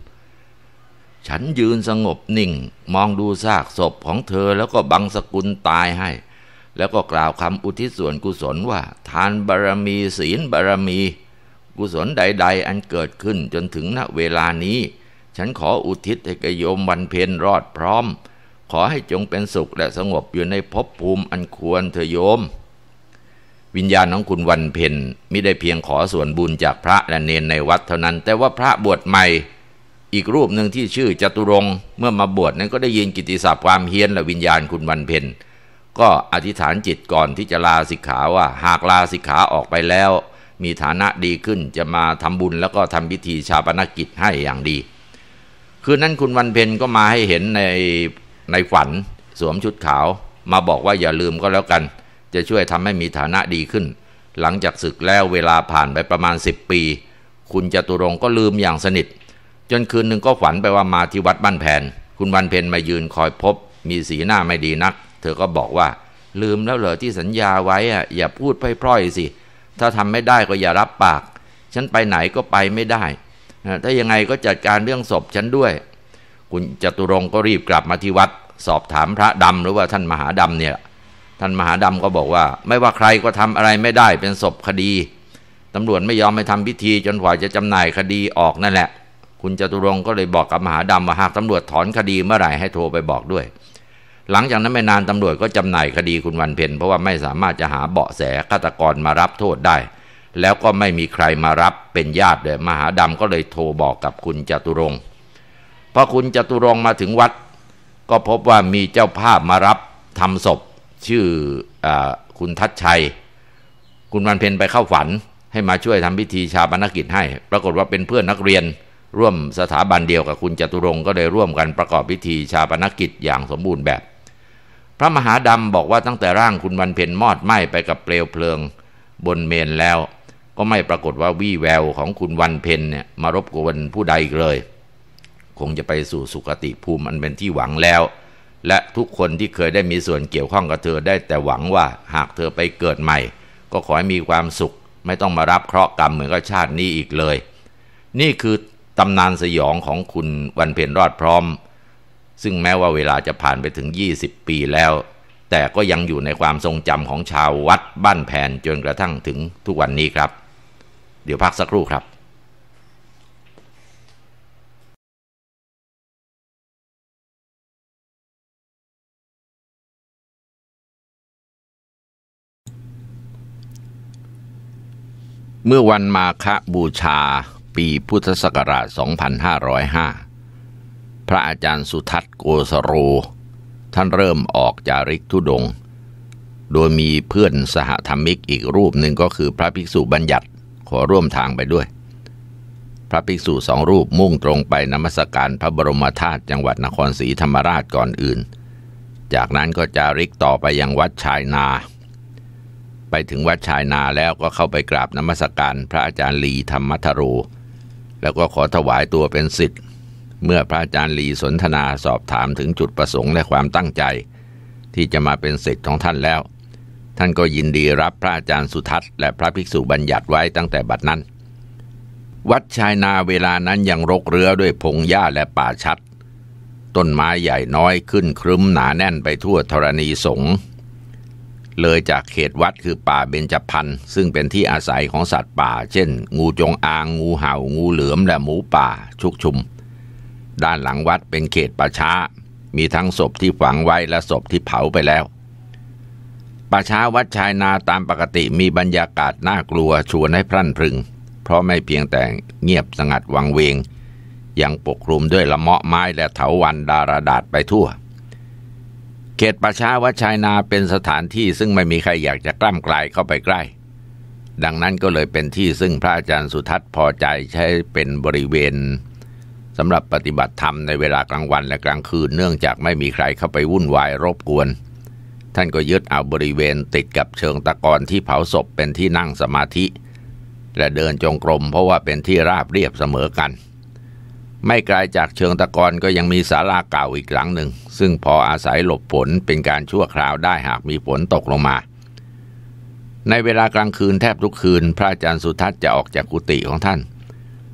ฉันยืนสงบนิ่ง มองดูซากศพของเธอแล้วก็บังสกุลตายให้ แล้วก็กล่าวคำอุทิศส่วนกุศลว่า ทานบารมีศีลบารมี กุศลใดๆอันเกิดขึ้นจนถึงณเวลานี้ ฉันขออุทิศให้กโยมวันเพ็ญรอดพร้อม ขอให้จงเป็นสุขและสงบอยู่ในภพภูมิอันควรเธอโยม วิญญาณของคุณวันเพ็ญไม่ได้เพียงขอส่วนบุญจากพระและเนนในวัดเท่านั้น แต่ว่าพระบวชใหม่อีกรูปหนึ่งที่ชื่อจตุรงเมื่อมาบวชนั้นก็ได้ยินกิติศัพท์ความเฮียน และวิญญาณคุณวันเพ็ญก็อธิษฐานจิตก่อนที่จะลาสิกขาว่าหากลาสิกขาออกไปแล้ว มีฐานะดีขึ้นจะมาทำบุญแล้วก็ทำพิธีชาปนกิจให้อย่างดี คืนนั้นคุณวันเพ็ญก็มาให้เห็นในในฝันสวมชุดขาว มาบอกว่าอย่าลืมก็แล้วกันจะช่วยทำให้มีฐานะดีขึ้น หลังจากศึกแล้วเวลาผ่านไปประมาณ10ปี คุณจตุรงก็ลืมอย่างสนิทจนคืนหนึ่งก็ฝันไปว่ามาที่วัดบ้านแผนคุณวันเพ็ญมายืนคอยพบ มีสีหน้าไม่ดีนัก เธอก็บอกว่าลืมแล้วเหรอที่สัญญาไว้อ่ะอย่าพูดพร่อยๆสิ ถ้าทำไม่ได้ก็อย่ารับปาก ฉันไปไหนก็ไปไม่ได้ ถ้ายังไงก็จัดการเรื่องศพฉันด้วย คุณจตุรงก็รีบกลับมาที่วัด สอบถามพระดำหรือว่าท่านมหาดำเนี่ย ท่านมหาดำก็บอกว่า ไม่ว่าใครก็ทำอะไรไม่ได้เป็นศพคดีตำรวจไม่ยอมไปททำพิธี จนกว่าจะจำหน่ายคดีออกนั่นแหละคุณจตุรงก็เลยบอกกับมหาดำว่าหากตำรวจถอนคดีเมื่อไหร่ให้โทรไปบอกด้วย หลังจากนั้นไม่นานตำรวจก็จำหน่ายคดีคุณวันเพ็ญเพราะว่าไม่สามารถจะหาเบาะแสฆาตกรมารับโทษได้ แล้วก็ไม่มีใครมารับเป็นญาติเลยมหาดำก็เลยโทรบอกกับคุณจตุรง พอคุณจตุรงมาถึงวัด ก็พบว่ามีเจ้าภาพมารับทำศพชื่ออคุณทัชชัย คุณวันเพ็ญไปเข้าฝัน ให้มาช่วยทำพิธีชาปนกิจให้ ปรากฏว่าเป็นเพื่อนนักเรียนร่วมสถาบันเดียวกับคุณจตุรงก็เลยร่วมกันประกอบพิธีชาปนกิจอย่างสมบูรณ์แบบ พระมหาดำบอกว่าตั้งแต่ร่างคุณวันเพ็ญมอดไหม้ไปกับเปลวเพลิง บนเมนแล้ว ก็ไม่ปรากฏว่าวี่แววของคุณวันเพ็ญเนี่ยมารบกวนผู้ใดเลย คงจะไปสู่สุคติภูมิอันเป็นที่หวังแล้ว และทุกคนที่เคยได้มีส่วนเกี่ยวข้องกับเธอได้แต่หวังว่าหากเธอไปเกิดใหม่ ก็ขอให้มีความสุข ไม่ต้องมารับเคราะห์กรรมเหมือนกับชาตินี้อีกเลย นี่คือตำนานสยองของคุณวันเพ็ญรอดพร้อม ซึ่งแม้ว่าเวลาจะผ่านไปถึง 20 ปีแล้ว แต่ก็ยังอยู่ในความทรงจำของชาววัดบ้านแผนจนกระทั่งถึงทุกวันนี้ครับ เดี๋ยวพักสักครู่ครับ เมื่อวันมาคบูชาปีพุทธศักราช 2505 พระอาจารย์สุทัศน์โกสโร ท่านเริ่มออกจาริกทุดง โดยมีเพื่อนสหธรรมิกอีกรูปหนึ่งก็คือพระภิกษุบัญญัติขอร่วมทางไปด้วย พระภิกษุสองรูปมุ่งตรงไปนมัสการพระบรมธาตุจังหวัดนครศรีธรรมราชก่อนอื่น จากนั้นก็จาริกต่อไปยังวัดชายนา ไปถึงวัดชายนาแล้วก็เข้าไปกราบนมัสการพระอาจารย์ลีธรรมทโรแล้วก็ขอถวายตัวเป็นสิทธิ์ เมื่อพระอาจารย์หลีสนทนาสอบถามถึงจุดประสงค์และความตั้งใจ ที่จะมาเป็นสิทธิ์ของท่านแล้ว ท่านก็ยินดีรับพระอาจารย์สุทัศน์และพระภิกษุบัญญัติไว้ตั้งแต่บัดนั้น วัดชายนาเวลานั้นยังรกเรือด้วยพงหญ้าและป่าชัด ต้นไม้ใหญ่น้อยขึ้นครึ้มหนาแน่นไปทั่วธรณีสงเลยจากเขตวัดคือป่าเบญจพรรณซึ่งเป็นที่อาศัยของสัตว์ป่าเช่น งูจงอางงูเห่างูเหลือมและหมูป่าชุกชุม ด้านหลังวัดเป็นเขตป่าช้ามีทั้งศพที่ฝังไว้และศพที่เผาไปแล้วป่าช้าวัดชายนาตามปกติมีบรรยากาศน่ากลัวชวนให้พรั่นพรึง เพราะไม่เพียงแต่เงียบสงัดวังเวง ยังปกคลุมด้วยละเมาะไม้และเถาวันดาราดาษไปทั่วเขตปราชาวัชายนาเป็นสถานที่ซึ่งไม่มีใครอยากจะกล้ำกลายเข้าไปใกล้ ดังนั้นก็เลยเป็นที่ซึ่งพระอาจารย์สุทัศน์พอใจใช้เป็นบริเวณสำหรับปฏิบัติธรรมในเวลากลางวันและกลางคืนเนื่องจากไม่มีใครเข้าไปวุ่นวายรบกวน ท่านก็ยึดเอาบริเวณติดกับเชิงตะกอนที่เผาศพเป็นที่นั่งสมาธิ และเดินจงกรมเพราะว่าเป็นที่ราบเรียบเสมอกันไม่ไกลาจากเชิงตะกอนก็ยังมีศาลาเก่าอีกหลังหนึ่ง ซึ่งพออาศัยหลบฝนเป็นการชั่วคราวได้หากมีฝนตกลงมา ในเวลากลางคืนแทบทุกคืนพระอาจารย์สุทัศน์จะออกจากกุฏิของท่าน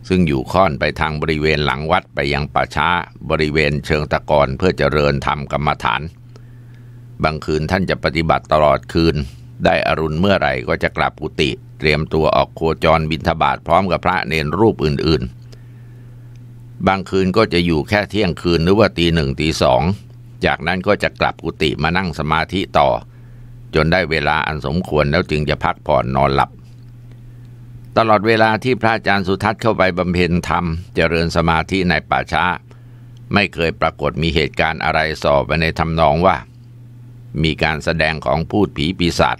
ซึ่งอยู่ค่อนไปทางบริเวณหลังวัดไปยังป่าช้า บริเวณเชิงตะกอนเพื่อจเจริญธรรมกรรมฐาน บางคืนท่านจะปฏิบัติตลอดคืน ได้อรุณเมื่อไหร่ก็จะกลับกุฏิเตรียมตัวออกโคจรบินทบาทพร้อมกับพระเนนรูปอื่น ๆบางคืนก็จะอยู่แค่เที่ยงคืนหรือว่าตีหนึ่งตีสอง จากนั้นก็จะกลับกุฏิมานั่งสมาธิต่อ จนได้เวลาอันสมควรแล้วจึงจะพักผ่อนนอนหลับ ตลอดเวลาที่พระอาจารย์สุทัศน์เข้าไปบำเพ็ญธรรม เจริญสมาธิในป่าช้า ไม่เคยปรากฏมีเหตุการณ์อะไรสอบไปในทำนองว่า มีการแสดงของพูดผีปีศาจ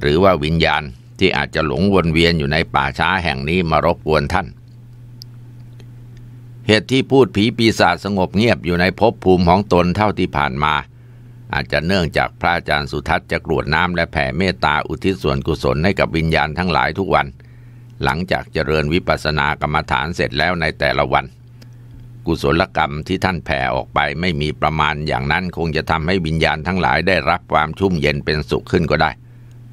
หรือว่าวิญญาณที่อาจจะหลงวนเวียนอยู่ในป่าช้าแห่งนี้มารบกวนท่านเหตุที่พูดผีปีศาจสงบเงียบอยู่ในภพภูมิของตนเท่าที่ผ่านมา อาจจะเนื่องจากพระอาจารย์สุทัศน์จะกรวดน้ำและแผ่เมตตาอุทิศส่วนกุศลให้กับวิญญาณทั้งหลายทุกวัน หลังจากเจริญวิปัสสนากรรมฐานเสร็จแล้วในแต่ละวัน กุศลกรรมที่ท่านแผ่ออกไปไม่มีประมาณอย่างนั้นคงจะทำให้วิญญาณทั้งหลาย ได้รับความชุ่มเย็นเป็นสุขขึ้นก็ได้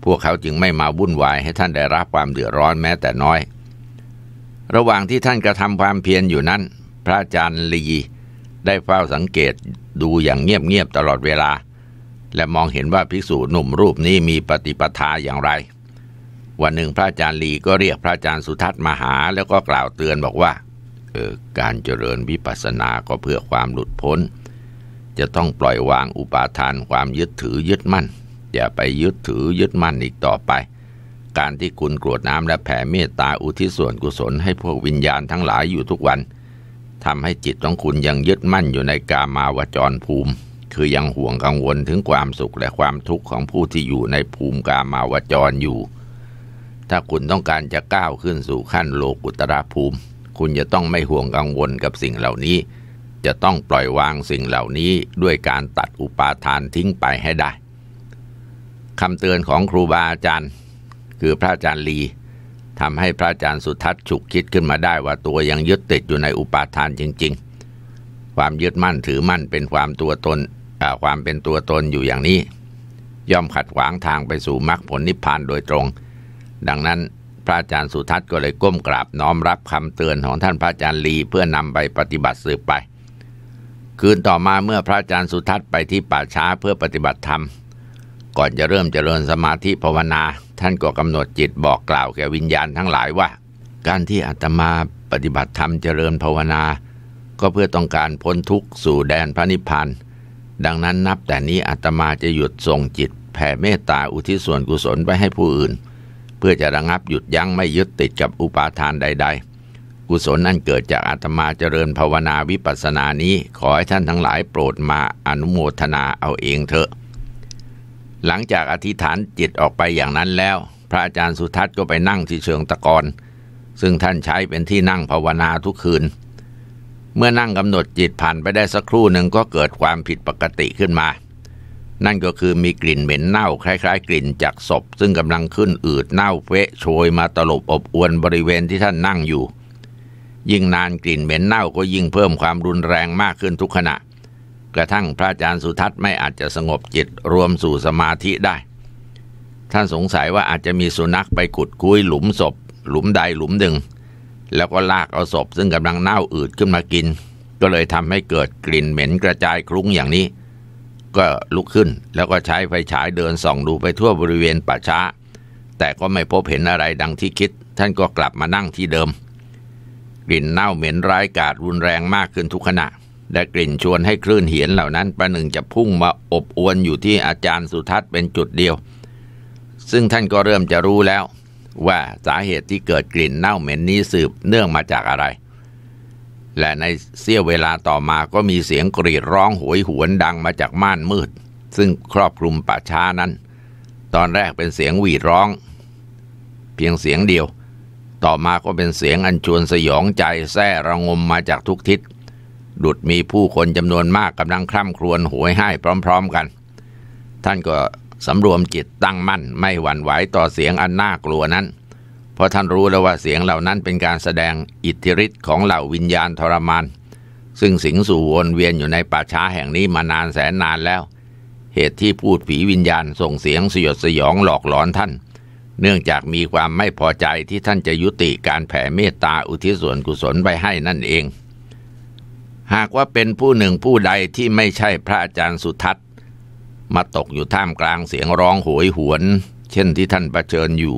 พวกเขาจึงไม่มาวุ่นวายให้ท่านได้รับความเดือดร้อนแม้แต่น้อย ระหว่างที่ท่านกระทำความเพียรอยู่นั้นพระอาจารย์ลีได้เฝ้าสังเกตดูอย่างเงียบๆตลอดเวลา และมองเห็นว่า ภิกษุหนุ่มรูปนี้มีปฏิปทาอย่างไร วันหนึ่งพระอาจารย์ลีก็เรียกพระอาจารย์สุทัศน์มาหาแล้วก็กล่าวเตือนบอกว่าเออการเจริญวิปัสสนาก็เพื่อความหลุดพ้น จะต้องปล่อยวางอุปาทานความยึดถือยึดมั่น อย่าไปยึดถือยึดมั่นอีกต่อไป การที่คุณกรวดน้ำและแผ่เมตตาอุทิศส่วนกุศลให้พวกวิญญาณทั้งหลายอยู่ทุกวันทำให้จิตของคุณยังยึดมั่นอยู่ในกามาวจรภูมิ คือยังห่วงกังวลถึงความสุขและความทุกข์ของผู้ที่อยู่ในภูมิกามาวจรอยู่ ถ้าคุณต้องการจะก้าวขึ้นสู่ขั้นโลกุตระภูมิ คุณจะต้องไม่ห่วงกังวลกับสิ่งเหล่านี้ จะต้องปล่อยวางสิ่งเหล่านี้ด้วยการตัดอุปาทานทิ้งไปให้ได้คำเตือนของครูบาอาจารย์ คือพระอาจารย์ลีทำให้พระอาจารย์สุทัศน์ฉุกคิดขึ้นมาได้ว่าตัวยังยึดติดอยู่ในอุปาทานจริงๆ ความยึดมั่นถือมั่นเป็นความตัวตนความเป็นตัวตนอยู่อย่างนี้ ย่อมขัดขวางทางไปสู่มรรคผลนิพพานโดยตรง ดังนั้นพระอาจารย์สุทัศน์ก็เลยก้มกราบน้อมรับคำเตือนของท่านพระอาจารย์ลีเพื่อนำไปปฏิบัติสืบไป คืนต่อมาเมื่อพระอาจารย์สุทัศน์ไปที่ป่าช้าเพื่อปฏิบัติธรรม ก่อนจะเริ่มเจริญสมาธิภาวนาท่านก็กำหนดจิตบอกกล่าวแก่วิญญาณทั้งหลายว่า การที่อาตมาปฏิบัติธรรมเจริญภาวนา ก็เพื่อต้องการพ้นทุกข์สู่แดนพระนิพพานดังนั้นนับแต่นี้อาตมาจะหยุดส่งจิตแผ่เมตตาอุทิศส่วนกุศล ไปให้ผู้อื่น เพื่อจะระงับหยุดยั้งไม่ยึดติดกับอุปาทานใดๆ กุศลนั่นเกิดจากอาตมาเจริญภาวนาวิปัสสนานี้ ขอให้ท่านทั้งหลายโปรดมาอนุโมทนาเอาเองเถอะหลังจากอธิษฐานจิตออกไปอย่างนั้นแล้ว พระอาจารย์สุทัศน์ก็ไปนั่งที่เชิงตะกอนซึ่งท่านใช้เป็นที่นั่งภาวนาทุกคืน เมื่อนั่งกำหนดจิตผ่านไปได้สักครู่หนึ่งก็เกิดความผิดปกติขึ้นมา นั่นก็คือมีกลิ่นเหม็นเน่าคล้าย ๆ กลิ่นจากศพ ซึ่งกำลังขึ้นอืดเน่าเฟะโชยมาตลบอบอวนบริเวณที่ท่านนั่งอยู่ ยิ่งนานกลิ่นเหม็นเน่าก็ยิ่งเพิ่มความรุนแรงมากขึ้นทุกขณะกระทั่งพระอาจารย์สุทัศน์ไม่อาจจะสงบจิตรวมสู่สมาธิได้ ท่านสงสัยว่าอาจจะมีสุนัขไปขุดคุ้ยหลุมศพ หลุมใดหลุมหนึ่ง แล้วก็ลากเอาศพซึ่งกำลังเน่าอืดขึ้นมากิน ก็เลยทำให้เกิดกลิ่นเหม็นกระจายคลุ้งอย่างนี้ ก็ลุกขึ้นแล้วก็ใช้ไฟฉายเดินส่องดูไปทั่วบริเวณป่าช้าแต่ก็ไม่พบเห็นอะไรดังที่คิด ท่านก็กลับมานั่งที่เดิม กลิ่นเน่าเหม็นร้ายกาจรุนแรงมากขึ้นทุกขณะและกลิ่นชวนให้คลื่นเหียนเหล่านั้น ประหนึ่งจะพุ่งมาอบอวนอยู่ที่อาจารย์สุทัศน์เป็นจุดเดียว ซึ่งท่านก็เริ่มจะรู้แล้ว ว่าสาเหตุที่เกิดกลิ่นเน่าเหม็นนี้สืบเนื่องมาจากอะไร และในเสี้ยวเวลาต่อมาก็มีเสียงกรีดร้องโหยหวนดังมาจากม่านมืด ซึ่งครอบคลุมป่าช้านั้น ตอนแรกเป็นเสียงหวีดร้อง เพียงเสียงเดียว ต่อมาก็เป็นเสียงอันชวนสยองใจแส้ระงมมาจากทุกทิศดุดมีผู้คนจำนวนมากกำลังคร่ำครวญหวยให้พร้อมๆกัน ท่านก็สำรวมจิตตั้งมั่นไม่หวั่นไหวต่อเสียงอันน่ากลัวนั้น เพราะท่านรู้แล้วว่าเสียงเหล่านั้นเป็นการแสดงอิทธิฤทธิ์ของเหล่าวิญญาณทรมาน ซึ่งสิงสู่วนเวียนอยู่ในป่าช้าแห่งนี้มานานแสนนานแล้ว เหตุที่พูดผีวิญญาณส่งเสียงสยดสยองหลอกหลอนท่าน เนื่องจากมีความไม่พอใจที่ท่านจะยุติการแผ่เมตตาอุทิศส่วนกุศลไปให้นั่นเองหากว่าเป็นผู้หนึ่งผู้ใดที่ไม่ใช่พระอาจารย์สุทัศน์มาตกอยู่ท่ามกลางเสียงร้องโหยหวน เช่นที่ท่านประเชิญอยู่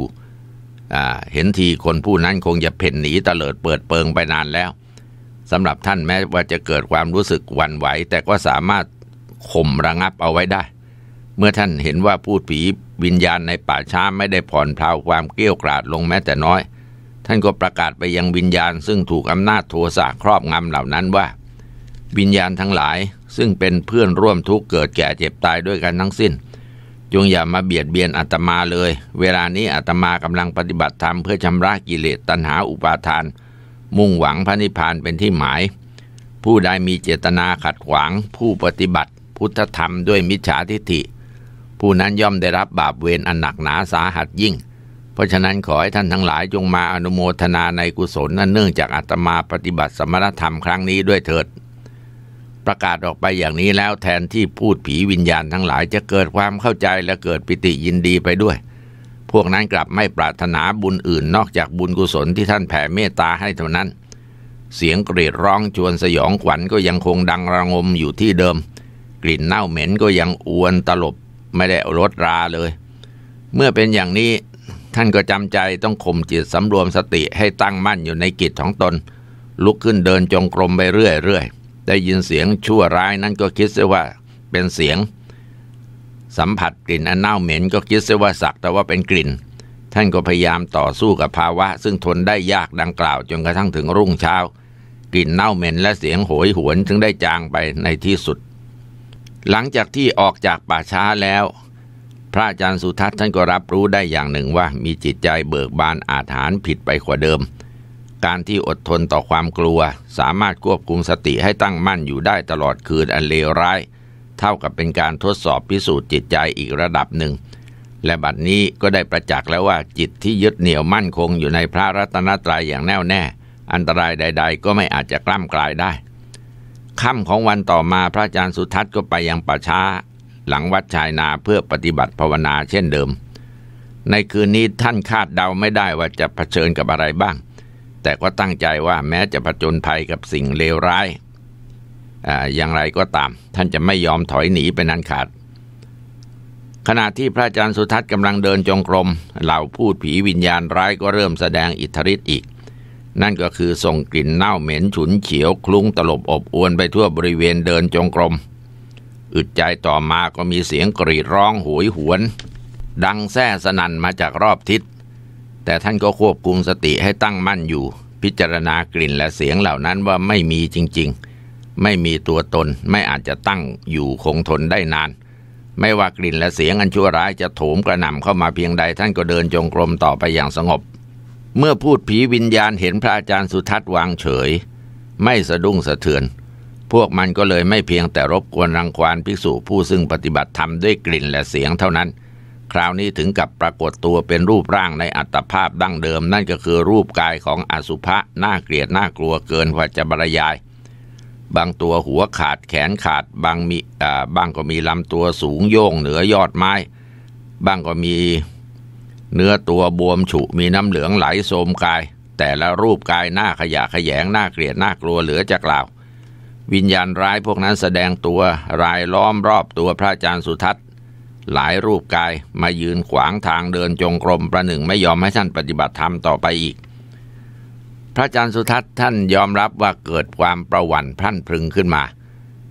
เห็นทีคนผู้นั้นคงจะเพ่นหนีตเตลิดเปิดเปิงไปนานแล้วสำหรับท่านแม้ว่าจะเกิดความรู้สึกวันไหวแต่ก็สามารถข่มระงับเอาไว้ได้ เมื่อท่านเห็นว่าพูดผีวิญญาณในป่าช้าไม่ได้ผ่อนเพลาความเกลี้ยกราดลงแม้แต่น้อย ท่านก็ประกาศไปยังวิญญาณ ซึ่งถูกอำนาจโทสะครอบงำเหล่านั้นว่าวิญญาณทั้งหลายซึ่งเป็นเพื่อนร่วมทุกข์เกิดแก่เจ็บตายด้วยกันทั้งสิ้น จงอย่ามาเบียดเบียนอาตมาเลย เวลานี้อาตมากำลังปฏิบัติธรรมเพื่อชำระกิเลสตัณหาอุปาทาน มุ่งหวังพระนิพพานเป็นที่หมาย ผู้ใดมีเจตนาขัดขวางผู้ปฏิบัติพุทธธรรมด้วยมิจฉาทิฐิ ผู้นั้นย่อมได้รับบาปเวรอันหนักหนาสาหัสยิ่ง เพราะฉะนั้นขอให้ท่านทั้งหลายจงมาอนุโมทนาในกุศลนั่นเนื่องจากอาตมาปฏิบัติสมณธรรมครั้งนี้ด้วยเถิดประกาศออกไปอย่างนี้แล้วแทนที่พูดผีวิญญาณทั้งหลายจะเกิดความเข้าใจและเกิดปิติยินดีไปด้วย พวกนั้นกลับไม่ปรารถนาบุญอื่นนอกจากบุญกุศลที่ท่านแผ่เมตตาให้เท่านั้น เสียงกรีดร้องชวนสยองขวัญก็ยังคงดังระงมอยู่ที่เดิม กลิ่นเน่าเหม็นก็ยังอวนตลบไม่ได้ลดราเลย เมื่อเป็นอย่างนี้ท่านก็จำใจต้องข่มจิตสำรวมสติให้ตั้งมั่นอยู่ในกิจของตน ลุกขึ้นเดินจงกรมไปเรื่อยๆได้ยินเสียงชั่วร้ายนั้นก็คิดซะว่าเป็นเสียงสัมผัสกลิ่นอันเน่าเหม็นก็คิดซะว่าสักแต่ว่าเป็นกลิ่นท่านก็พยายามต่อสู้กับภาวะ ซึ่งทนได้ยากดังกล่าวจนกระทั่งถึงรุ่งเช้ากลิ่นเน่าเหม็นและเสียงโหยหวนจึงได้จางไปในที่สุด หลังจากที่ออกจากป่าช้าแล้วพระอาจารย์สุทัศน์ท่านก็รับรู้ได้อย่างหนึ่งว่ามีจิตใจเบิกบานอาถรรพ์ผิดไปกว่าเดิมเการที่อดทนต่อความกลัว สามารถควบคุมสติให้ตั้งมั่นอยู่ได้ตลอดคืนอันเลวร้าย เท่ากับเป็นการทดสอบพิสูจน์จิตใจอีกระดับหนึ่ง และบัดนี้ก็ได้ประจักษ์แล้วว่าจิตที่ยึดเหนี่ยวมั่นคงอยู่ในพระรัตนตรัยอย่างแน่วแน่ อันตรายใดๆ ก็ไม่อาจจะกล้ามกลายได้ค่ำของวันต่อมาพระอาจารย์สุทัศน์ก็ไปยังป่าช้า หลังวัดชายนาเพื่อปฏิบัติภาวนาเช่นเดิม ในคืนนี้ท่านคาดเดาไม่ได้ว่าจะะเผชิญกับอะไรบ้างแต่ก็ตั้งใจว่าแม้จะผจญภัยกับสิ่งเลวร้ายอย่างไรก็ตาม ท่านจะไม่ยอมถอยหนีไปนัันขาด ขณะที่พระอาจารย์สุทัศน์กำลังเดินจงกรม เหล่าพูดผีวิญญาณร้ายก็เริ่มแสดงอิทธิฤทธิ์อีก นั่นก็คือส่งกลิ่นเน่าเหม็นฉุนเฉียวคลุ้งตลบอบอวนไปทั่วบริเวณเดินจงกรม อึดใจต่อมาก็มีเสียงกรีดร้องหวยหวน ดังแซ่สนั่นมาจากรอบทิศแต่ท่านก็ควบคุมสติให้ตั้งมั่นอยู่ พิจารณากลิ่นและเสียงเหล่านั้นว่าไม่มีจริงๆ ไม่มีตัวตนไม่อาจจะตั้งอยู่คงทนได้นาน ไม่ว่ากลิ่นและเสียง อันชั่วร้ายจะโถมกระหน่ำเข้ามาเพียงใดท่านก็เดินจงกรมต่อไปอย่างสงบ เมื่อพูดผีวิญญาณเห็นพระอาจารย์สุทัศน์วางเฉย ไม่สะดุ้งสะเทือน พวกมันก็เลยไม่เพียงแต่รบกวนรังควานภิกษุผู้ซึ่งปฏิบัติธรรมด้วยกลิ่นและเสียงเท่านั้นคราวนี้ถึงกับปรากฏตัวเป็นรูปร่างในอัตภาพดั้งเดิม นั่นก็คือรูปกายของอสุภะน่าเกลียดน่ากลัวเกินกว่าจะบรรยาย บางตัวหัวขาดแขนขาดบางมีอ่าบางก็มีลำตัวสูงโย่งเหนือยอดไม้บางก็มีเนื้อตัวบวมฉุมีน้ำเหลืองไหลโสมกาย แต่ละรูปกายหน้าขยะขยงหน้าเกลียดน่ากลัวเหลือจะกล่าว วิญญาณร้ายพวกนั้นแสดงตัวรายล้อมรอบตัวพระอาจารย์สุทัศน์หลายรูปกายมายืนขวางทางเดินจงกรมประหนึ่งไม่ยอมให้ท่านปฏิบัติธรรมต่อไปอีก พระอาจารย์สุทัศน์ท่านยอมรับว่าเกิดความประวัติพรั่นพรึงขึ้นมา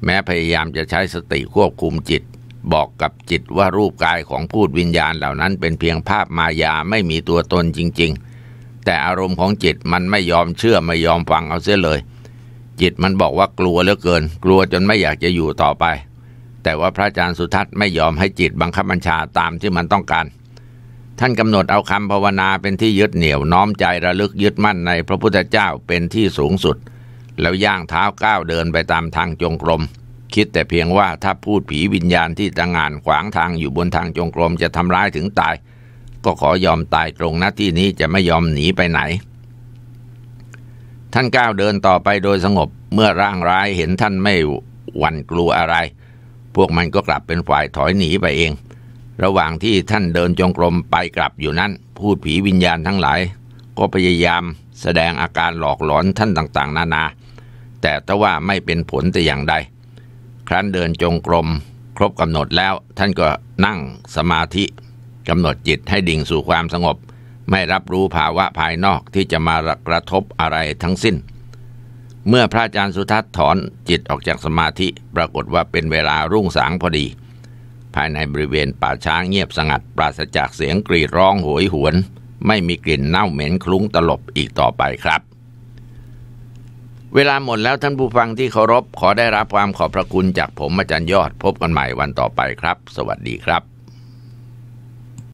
แม้พยายามจะใช้สติควบคุมจิต บอกกับจิตว่ารูปกายของพูดวิญญาณเหล่านั้นเป็นเพียงภาพมายาไม่มีตัวตนจริง ๆ แต่อารมณ์ของจิตมันไม่ยอมเชื่อไม่ยอมฟังเอาเสียเลย จิตมันบอกว่ากลัวเหลือเกิน กลัวจนไม่อยากจะอยู่ต่อไปแต่ว่าพระอาจารย์สุทัศน์ไม่ยอมให้จิตบังคับบัญชาตามที่มันต้องการ ท่านกำหนดเอาคำภาวนาเป็นที่ยึดเหนี่ยว น้อมใจระลึกยึดมั่นในพระพุทธเจ้าเป็นที่สูงสุด แล้วย่างเท้าก้าวเดินไปตามทางจงกรม คิดแต่เพียงว่าถ้าพูดผีวิญญาณที่ตังงานขวางทางอยู่บนทางจงกรมจะทำร้ายถึงตาย ก็ขอยอมตายตรงหน้าที่นี้จะไม่ยอมหนีไปไหน ท่านก้าวเดินต่อไปโดยสงบเมื่อร่างร้ายเห็นท่านไม่หวั่นกลัวอะไรพวกมันก็กลับเป็นฝ่ายถอยหนีไปเอง ระหว่างที่ท่านเดินจงกรมไปกลับอยู่นั้นพูดผีวิญญาณทั้งหลายก็พยายามแสดงอาการหลอกหลอนท่านต่างๆนานา แต่ทว่าไม่เป็นผลแต่อย่างใดครั้นเดินจงกรมครบกำหนดแล้วท่านก็นั่งสมาธิกำหนดจิตให้ดิ่งสู่ความสงบ ไม่รับรู้ภาวะภายนอกที่จะมากระทบอะไรทั้งสิ้นเมื่อพระอาจารย์สุทัศน์ถอนจิตออกจากสมาธิปรากฏว่าเป็นเวลารุ่งสางพอดี ภายในบริเวณป่าช้างเงียบสงัดปราศจากเสียงกรีดร้องโหยหวน ไม่มีกลิ่นเน่าเหม็นคลุ้งตลบอีกต่อไปครับ เวลาหมดแล้วท่านผู้ฟังที่เคารพขอได้รับความขอบพระคุณจากผมอาจารย์ยอดพบกันใหม่วันต่อไปครับ สวัสดีครับ